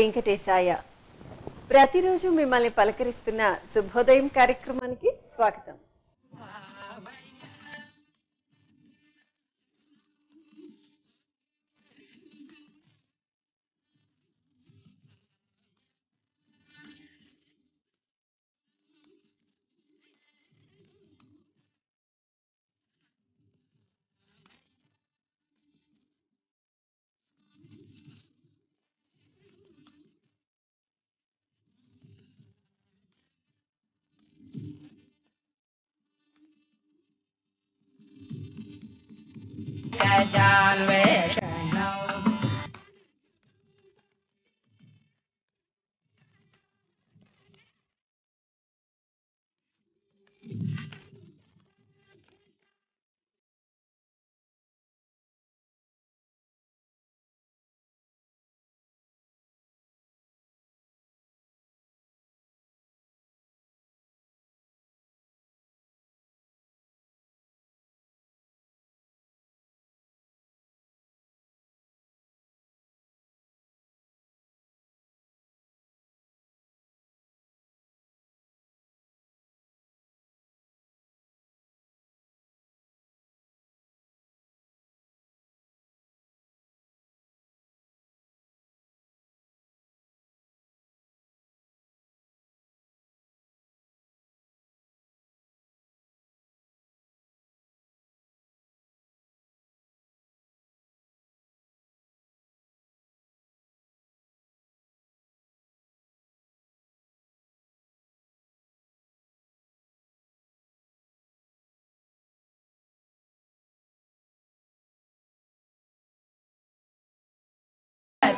వెంకటేశాయ ప్రతిరోజు మిమ్మల్ని పలకరిస్తున్న శుభోదయం కార్యక్రమానికి స్వాగతం जानवे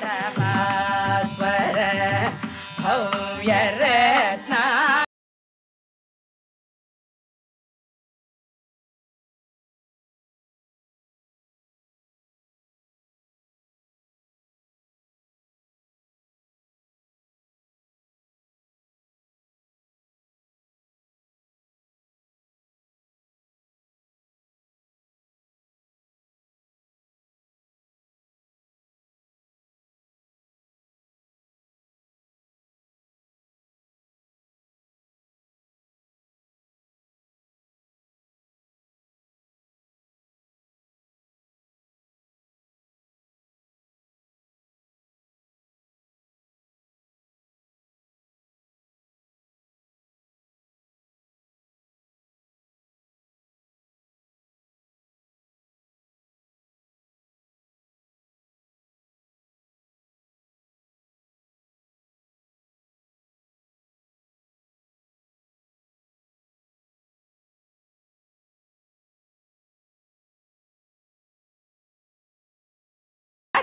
Yeah.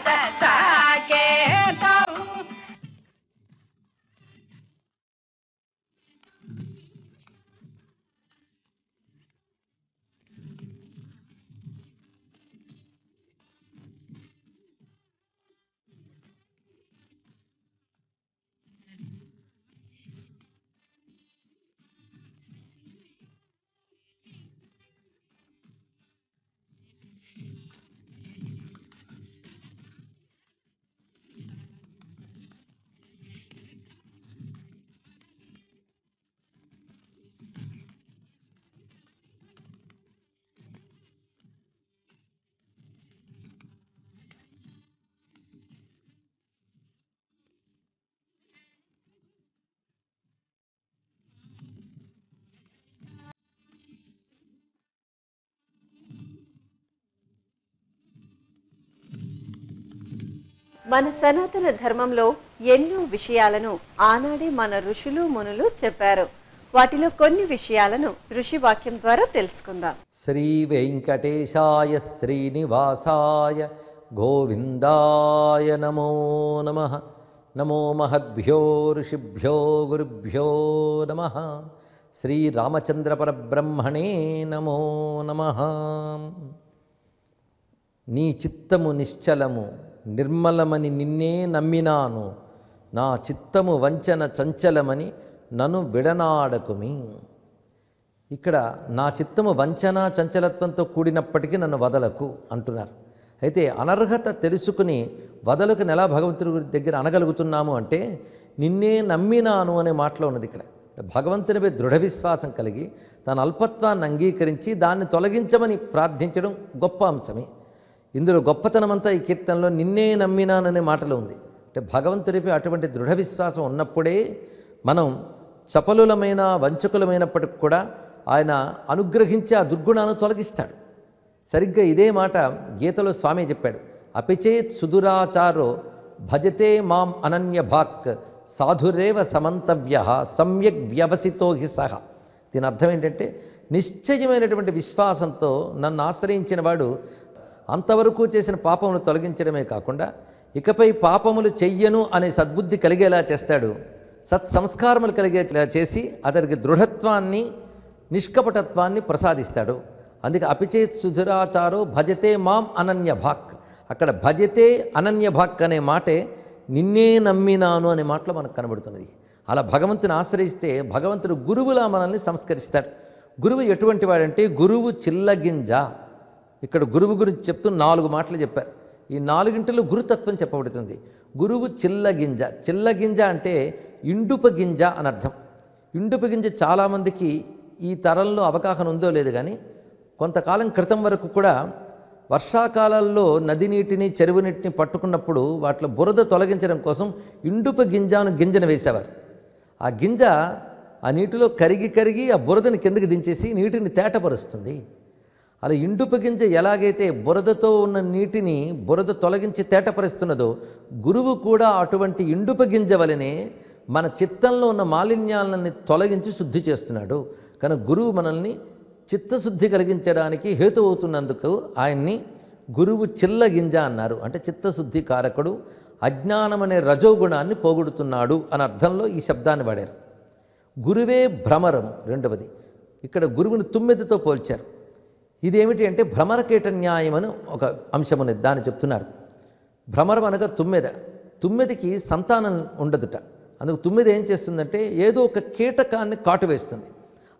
that time. మన సనాతన ధర్మంలో ఎన్నో విషయాలను ఆనాడే మన ఋషులు మునులు చెప్పారు వాటిలో కొన్ని విషయాలను ఋషి వాక్యం ద్వారా తెలుసుకుందాం శ్రీ వెంకటేశాయ శ్రీనివాసాయ గోవిందాయ నమో నమ నమో మహద్భ్యో ఋషిభ్యో గురుభ్యో నమ రామచంద్ర పరబ్రహ్మణే నమో నమ నీ చిత్తము నిశ్చలము నిర్మలమని నిన్నే నమ్మినాను నా చిత్తము వంచన చంచలమని నన్ను విడనాడకుమి ఇక్కడ నా చిత్తము వంచన చంచలత్వంతో కూడినప్పటికీ నన్ను వదలకు అంటున్నారు అయితే అనర్హత తెలుసుకుని వదలకు ఎలా భగవంతుడి దగ్గర అనగలుగుతున్నాము అంటే నిన్నే నమ్మినాను అనే మాటలో ఉన్నది ఇక్కడ భగవంతునిపై దృఢ విశ్వాసం కలిగి తన అల్పత్వాన్ని అంగీకరించి దాన్ని తొలగించమని ప్రార్థించడం గొప్ప అంశమే ఇందులో గొప్పతనమంతా ఈ కీర్తనలో నిన్నే నమ్మినాననే మాటలో ఉంది అంటే భగవంతుడిపై అటువంటి దృఢ విశ్వాసం ఉన్నప్పుడే మనం చపలులమైన వంచకులమైనప్పటికి కూడా ఆయన అనుగ్రహించి ఆ దుర్గుణాలను తొలగిస్తాడు సరిగ్గా ఇదే మాట గీతలో స్వామి చెప్పాడు అపిచేత్ సుదురాచారో భజతే మాం అనన్య భాక్ సాధురేవ సమంతవ్య సమ్యక్ వ్యవసితో హి సహ దీని అర్థం ఏంటంటే నిశ్చయమైనటువంటి విశ్వాసంతో నన్ను ఆశ్రయించిన వాడు అంతవరకు చేసిన పాపమును తొలగించడమే కాకుండా ఇకపై పాపములు చెయ్యను అనే సద్బుద్ధి కలిగేలా చేస్తాడు సత్సంస్కారములు కలిగేలా చేసి అతనికి దృఢత్వాన్ని నిష్కపటత్వాన్ని ప్రసాదిస్తాడు అందుకే అపిచేత్ సుధురాచారో భజతే మాం అనన్య భాక్ అక్కడ భజతే అనన్య భాక్ అనే మాటే నిన్నే నమ్మినాను అనే మాటలో మనకు కనబడుతున్నది అలా భగవంతుని ఆశ్రయిస్తే భగవంతుడు గురువులా మనల్ని సంస్కరిస్తాడు గురువు ఎటువంటి వాడంటే గురువు చిల్లగింజ ఇక్కడ గురువు గురించి చెప్తూ నాలుగు మాటలు చెప్పారు ఈ నాలుగింటిలో గురుతత్వం చెప్పబడుతుంది గురువు చిల్లగింజ చిల్లగింజ అంటే ఇండుప గింజ అని అర్థం ఇండుప గింజ చాలామందికి ఈ తరంలో అవగాహన ఉందో లేదు కానీ కొంతకాలం క్రితం వరకు కూడా వర్షాకాలాల్లో నది నీటిని చెరువు నీటిని పట్టుకున్నప్పుడు వాటిలో బురద తొలగించడం కోసం ఇండుప గింజను గింజను వేసేవారు ఆ గింజ ఆ నీటిలో కరిగి కరిగి ఆ బురదని కిందకి దించేసి నీటిని తేటపరుస్తుంది అలా గింజ ఎలాగైతే బురదతో ఉన్న నీటిని బురద తొలగించి తేటపరుస్తున్నదో గురువు కూడా అటువంటి గింజ వలనే మన చిత్తంలో ఉన్న మాలిన్యాలని తొలగించి శుద్ధి చేస్తున్నాడు కానీ గురువు మనల్ని చిత్తశుద్ధి కలిగించడానికి హేతు అవుతున్నందుకు ఆయన్ని గురువు చిల్లగింజ అన్నారు అంటే చిత్తశుద్ధి కారకుడు అజ్ఞానం అనే రజోగుణాన్ని పోగొడుతున్నాడు అని అర్థంలో ఈ శబ్దాన్ని వాడారు గురువే భ్రమరం రెండవది ఇక్కడ గురువుని తుమ్మెదతో పోల్చారు ఇదేమిటి అంటే భ్రమర కీటన్యాయం అని ఒక అంశం ఉన్నది దాన్ని చెప్తున్నారు భ్రమరం అనగా తుమ్మెద తుమ్మెదకి సంతానం ఉండదుట అందుకు తుమ్మెద ఏం చేస్తుందంటే ఏదో ఒక కీటకాన్ని కాటు వేస్తుంది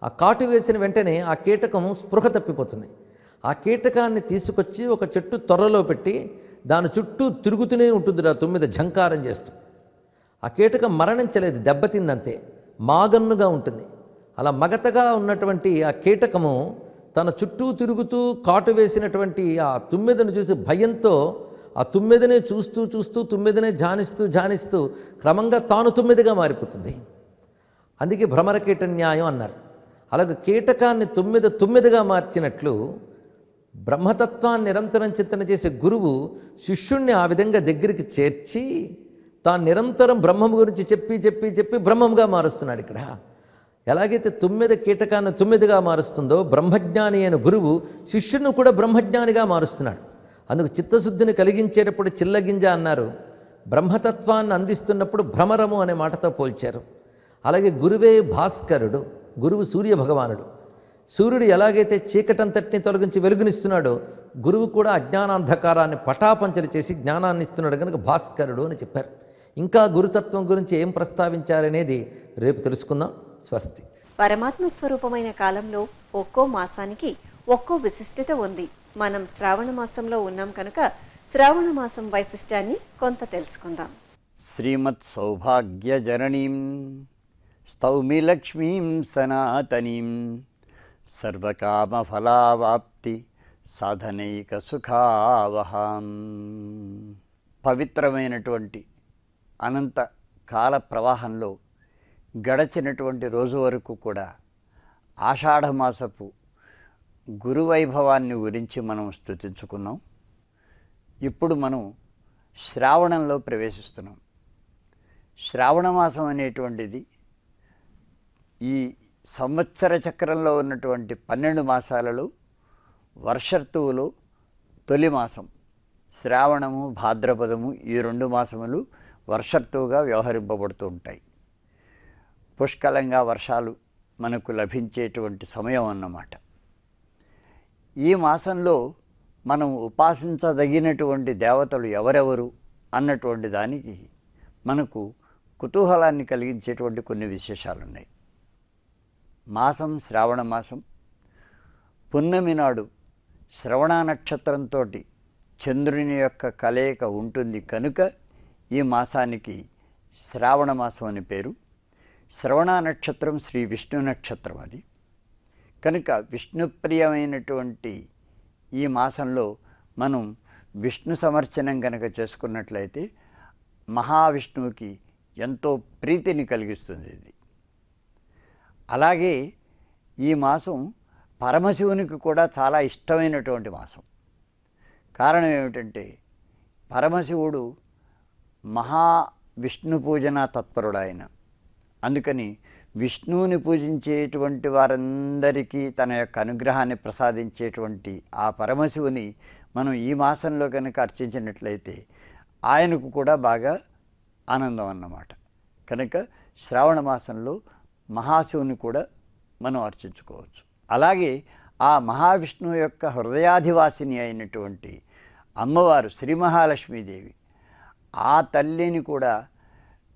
ఆ కాటు వేసిన వెంటనే ఆ కీటకం స్పృహ తప్పిపోతుంది ఆ కీటకాన్ని తీసుకొచ్చి ఒక చెట్టు త్వరలో పెట్టి దాని చుట్టూ తిరుగుతూనే ఉంటుంది ఆ తుమ్మిద ఝంకారం చేస్తూ ఆ కీటకం మరణించలేదు దెబ్బతిందంతే మాగన్నుగా ఉంటుంది అలా మగతగా ఉన్నటువంటి ఆ కీటకము తన చుట్టూ తిరుగుతూ కాటు వేసినటువంటి ఆ తుమ్మెదను చూసి భయంతో ఆ తుమ్మెదనే చూస్తూ చూస్తూ తుమ్మెదనే ధ్యానిస్తూ ధ్యానిస్తూ క్రమంగా తాను తుమ్మెదిగా మారిపోతుంది అందుకే భ్రమరకీట న్యాయం అన్నారు అలాగే కీటకాన్ని తుమ్మెద తుమ్మిదిగా మార్చినట్లు బ్రహ్మతత్వాన్ని నిరంతరం చింతన చేసే గురువు శిష్యుణ్ణి ఆ విధంగా దగ్గరికి చేర్చి తాను నిరంతరం బ్రహ్మం గురించి చెప్పి చెప్పి చెప్పి బ్రహ్మంగా మారుస్తున్నాడు ఇక్కడ ఎలాగైతే తుమ్మిద కీటకాన్ని తుమ్మిదిగా మారుస్తుందో బ్రహ్మజ్ఞాని అయిన గురువు శిష్యుడిని కూడా బ్రహ్మజ్ఞానిగా మారుస్తున్నాడు అందుకు చిత్తశుద్ధిని కలిగించేటప్పుడు చిల్లగింజ అన్నారు బ్రహ్మతత్వాన్ని అందిస్తున్నప్పుడు భ్రమరము అనే మాటతో పోల్చారు అలాగే గురువే భాస్కరుడు గురువు సూర్య భగవానుడు సూర్యుడు ఎలాగైతే చీకటంతటిని తొలగించి వెలుగునిస్తున్నాడో గురువు కూడా అజ్ఞానాంధకారాన్ని పటాపంచలు చేసి జ్ఞానాన్ని ఇస్తున్నాడు కనుక భాస్కరుడు అని చెప్పారు ఇంకా గురుతత్వం గురించి ఏం ప్రస్తావించారనేది రేపు తెలుసుకుందాం స్వస్తి పరమాత్మ స్వరూపమైన కాలంలో ఒక్కో మాసానికి ఒక్కో విశిష్టత ఉంది మనం శ్రావణ మాసంలో ఉన్నాం కనుక శ్రావణ మాసం వైశిష్టాన్ని కొంత తెలుసుకుందాం శ్రీమత్ సౌభాగ్య జననీం స్తౌమి లక్ష్మీం సనాతనీం సర్వకామ ఫలావాప్తి సాధనైక సుఖావహాం పవిత్రమైనటువంటి అనంత కాల ప్రవాహంలో గడచినటువంటి రోజు వరకు కూడా ఆషాఢమాసపు గురువైభవాన్ని గురించి మనం స్థుతించుకున్నాం ఇప్పుడు మనం శ్రావణంలో ప్రవేశిస్తున్నాం శ్రావణమాసం అనేటువంటిది ఈ సంవత్సర చక్రంలో ఉన్నటువంటి పన్నెండు మాసాలలో వర్షర్తువులు తొలి మాసం శ్రావణము భాద్రపదము ఈ రెండు మాసములు వర్షర్తువుగా వ్యవహరింపబడుతూ ఉంటాయి పుష్కలంగా వర్షాలు మనకు లభించేటువంటి సమయం అన్నమాట ఈ మాసంలో మనం ఉపాసించదగినటువంటి దేవతలు ఎవరెవరు అన్నటువంటి దానికి మనకు కుతూహలాన్ని కలిగించేటువంటి కొన్ని విశేషాలు ఉన్నాయి మాసం శ్రావణ మాసం పున్నమి నాడు శ్రవణ నక్షత్రంతో చంద్రుని యొక్క కలయిక ఉంటుంది కనుక ఈ మాసానికి శ్రావణ మాసం అని పేరు శ్రవణ నక్షత్రం శ్రీ విష్ణు నక్షత్రం అది కనుక విష్ణుప్రియమైనటువంటి ఈ మాసంలో మనం విష్ణు సమర్చనం కనుక చేసుకున్నట్లయితే మహావిష్ణువుకి ఎంతో ప్రీతిని కలిగిస్తుంది ఇది అలాగే ఈ మాసం పరమశివునికి కూడా చాలా ఇష్టమైనటువంటి మాసం కారణం ఏమిటంటే పరమశివుడు మహా విష్ణు పూజన తత్పరుడు ఆయన అందుకని విష్ణువుని పూజించేటువంటి వారందరికీ తన యొక్క అనుగ్రహాన్ని ప్రసాదించేటువంటి ఆ పరమశివుని మనం ఈ మాసంలో కనుక అర్చించినట్లయితే ఆయనకు కూడా బాగా ఆనందం అన్నమాట కనుక శ్రావణ మాసంలో మహాశివుని కూడా మనం అర్చించుకోవచ్చు అలాగే ఆ మహావిష్ణువు యొక్క హృదయాధివాసిని అయినటువంటి అమ్మవారు శ్రీ మహాలక్ష్మీదేవి ఆ తల్లిని కూడా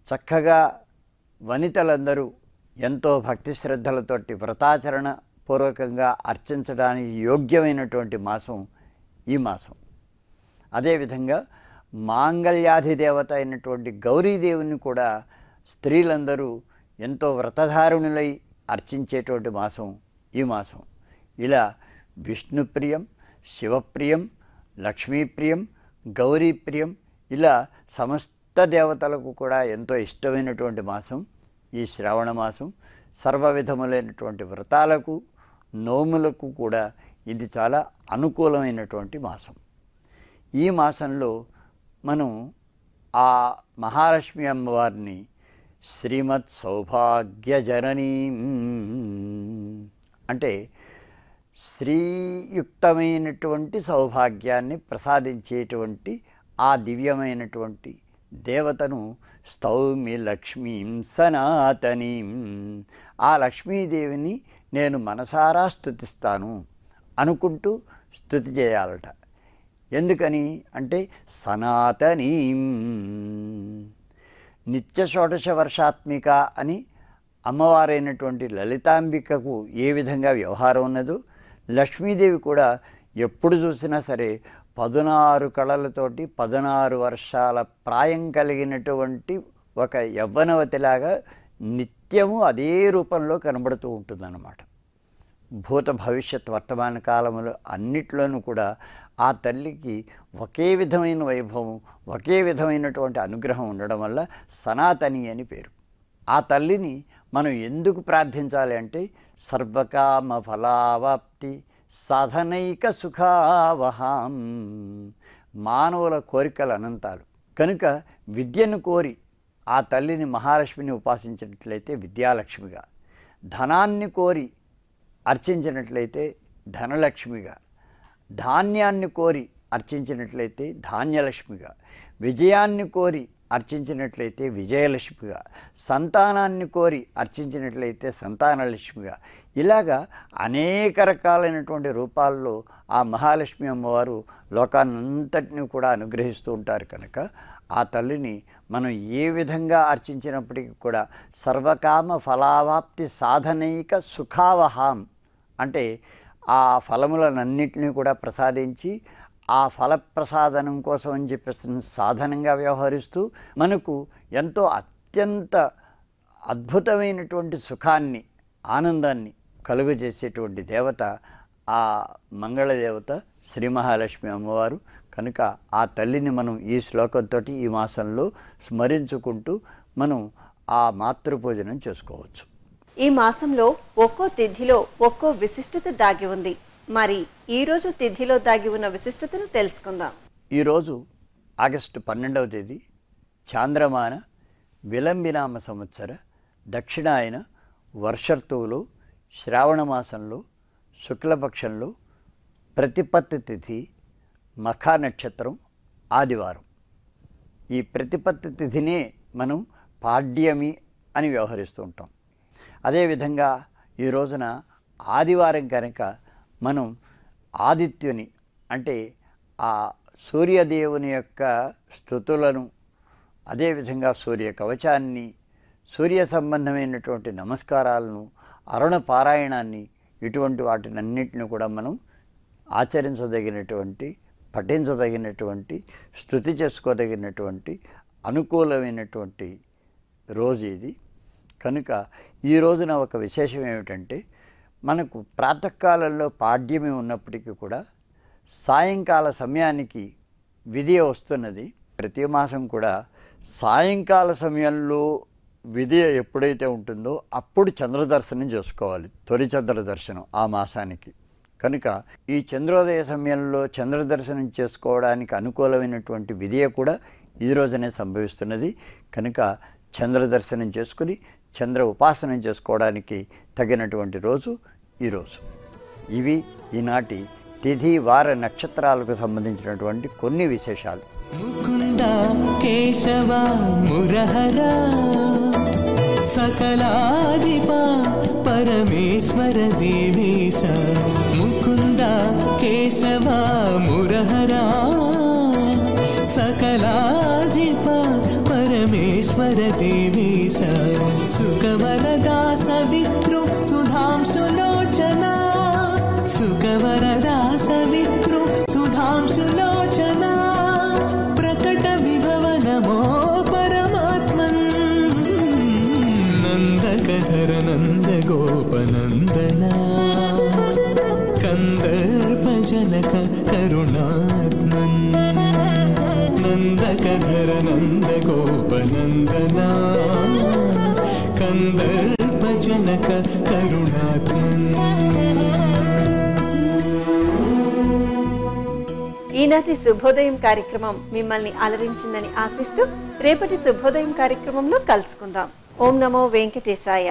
చక్కగా వనితలందరూ ఎంతో భక్తి శ్రద్ధలతోటి వ్రతాచరణ పూర్వకంగా అర్చించడానికి యోగ్యమైనటువంటి మాసం ఈ మాసం అదేవిధంగా మాంగళ్యాధి దేవత అయినటువంటి గౌరీదేవుని కూడా స్త్రీలందరూ ఎంతో వ్రతధారుణులై అర్చించేటువంటి మాసం ఈ మాసం ఇలా విష్ణుప్రియం శివప్రియం లక్ష్మీప్రియం గౌరీప్రియం ఇలా సమస్త సప్త దేవతలకు కూడా ఎంతో ఇష్టమైనటువంటి మాసం ఈ శ్రావణ మాసం సర్వ విధములైనటువంటి వ్రతాలకు నోములకు కూడా ఇది చాలా అనుకూలమైనటువంటి మాసం ఈ మాసంలో మనం ఆ మహాలక్ష్మి అమ్మవారిని శ్రీమత్ సౌభాగ్య జననీ అంటే స్త్రీయుక్తమైనటువంటి సౌభాగ్యాన్ని ప్రసాదించేటువంటి ఆ దివ్యమైనటువంటి దేవతను స్తౌమి లక్ష్మీం సనాతనీం ఆ లక్ష్మీదేవిని నేను మనసారా స్థుతిస్తాను అనుకుంటూ స్థుతి చేయాలట ఎందుకని అంటే సనాతనీం నిత్య షోడశ వర్షాత్మిక అని అమ్మవారైనటువంటి లలితాంబికకు ఏ విధంగా వ్యవహారం ఉన్నదో లక్ష్మీదేవి కూడా ఎప్పుడు చూసినా సరే పదునారు కళలతోటి పదనారు వర్షాల ప్రాయం కలిగినటువంటి ఒక యవ్వనవతిలాగా నిత్యము అదే రూపంలో కనబడుతూ ఉంటుందన్నమాట భూత భవిష్యత్ వర్తమాన కాలములు అన్నిట్లోనూ కూడా ఆ తల్లికి ఒకే విధమైన వైభవం ఒకే విధమైనటువంటి అనుగ్రహం ఉండడం వల్ల సనాతని అని పేరు ఆ తల్లిని మనం ఎందుకు ప్రార్థించాలి అంటే సర్వకామ ఫలావాప్తి సాధనైక సుఖావహాం మానవుల కోరికలు అనంతాలు కనుక విద్యను కోరి ఆ తల్లిని మహాలక్ష్మిని ఉపాసించినట్లయితే విద్యాలక్ష్మిగా ధనాన్ని కోరి అర్చించినట్లయితే ధనలక్ష్మిగా ధాన్యాన్ని కోరి అర్చించినట్లయితే ధాన్యలక్ష్మిగా విజయాన్ని కోరి అర్చించినట్లయితే విజయలక్ష్మిగా సంతానాన్ని కోరి అర్చించినట్లయితే సంతానలక్ష్మిగా ఇలాగా అనేక రకాలైనటువంటి రూపాల్లో ఆ మహాలక్ష్మి అమ్మవారు లోకాన్నంతటినీ కూడా అనుగ్రహిస్తూ ఉంటారు కనుక ఆ తల్లిని మనం ఏ విధంగా అర్చించినప్పటికీ కూడా సర్వకామ ఫలావాప్తి సాధనైక సుఖావహాం అంటే ఆ ఫలములనన్నింటినీ కూడా ప్రసాదించి ఆ ఫలప్రసాదనం కోసం అని చెప్పేసి సాధనంగా వ్యవహరిస్తూ మనకు ఎంతో అత్యంత అద్భుతమైనటువంటి సుఖాన్ని ఆనందాన్ని కలుగజేసేటువంటి దేవత ఆ మంగళదేవత శ్రీ మహాలక్ష్మి అమ్మవారు కనుక ఆ తల్లిని మనం ఈ శ్లోకంతో ఈ మాసంలో స్మరించుకుంటూ మనం ఆ మాతృపూజనం చేసుకోవచ్చు ఈ మాసంలో ఒక్కో తిథిలో ఒక్కో విశిష్టత దాగి ఉంది మరి ఈరోజు తిథిలో దాగి ఉన్న విశిష్టతను తెలుసుకుందాం ఈరోజు ఆగస్టు పన్నెండవ తేదీ చాంద్రమాన విలంబినామ సంవత్సర దక్షిణాయన వర్షర్తువులో శ్రావణ మాసంలో శుక్లపక్షంలో ప్రతిపత్తి తిథి మఖా నక్షత్రం ఆదివారం ఈ ప్రతిపత్తి తిథినే మనం పాడ్యమి అని వ్యవహరిస్తూ ఉంటాం అదేవిధంగా ఈ రోజున ఆదివారం కనుక మనం ఆదిత్యుని అంటే ఆ సూర్యదేవుని యొక్క స్థుతులను అదేవిధంగా సూర్య కవచాన్ని సూర్య సంబంధమైనటువంటి నమస్కారాలను అరుణ పారాయణాన్ని ఇటువంటి వాటిని అన్నింటినీ కూడా మనం ఆచరించదగినటువంటి పఠించదగినటువంటి స్థుతి చేసుకోదగినటువంటి అనుకూలమైనటువంటి రోజు ఇది కనుక ఈ రోజున ఒక విశేషం ఏమిటంటే మనకు ప్రాతకాలంలో పాడ్యమే ఉన్నప్పటికీ కూడా సాయంకాల సమయానికి విధి వస్తున్నది ప్రతి మాసం కూడా సాయంకాల సమయంలో విధి ఎప్పుడైతే ఉంటుందో అప్పుడు చంద్రదర్శనం చేసుకోవాలి తొలి దర్శనం ఆ మాసానికి కనుక ఈ చంద్రోదయ సమయంలో చంద్రదర్శనం చేసుకోవడానికి అనుకూలమైనటువంటి విధియ కూడా ఈ రోజునే సంభవిస్తున్నది కనుక చంద్రదర్శనం చేసుకుని చంద్ర ఉపాసనం చేసుకోవడానికి తగినటువంటి రోజు ఈరోజు ఇవి ఈనాటి తిథి వార నక్షత్రాలకు సంబంధించినటువంటి కొన్ని విశేషాలు మురహరా सकलाधिपा परमेश्वर स मुकुन्द केशव मुरहरा परमेश्वर देवेश सुखवरदा सवित्रु सुधांशुलोचना ఈనాటి శుభోదయం కార్యక్రమం మిమ్మల్ని అలరించిందని ఆశిస్తూ రేపటి శుభోదయం కార్యక్రమంలో కలుసుకుందాం ఓం నమో వెంకటేశాయ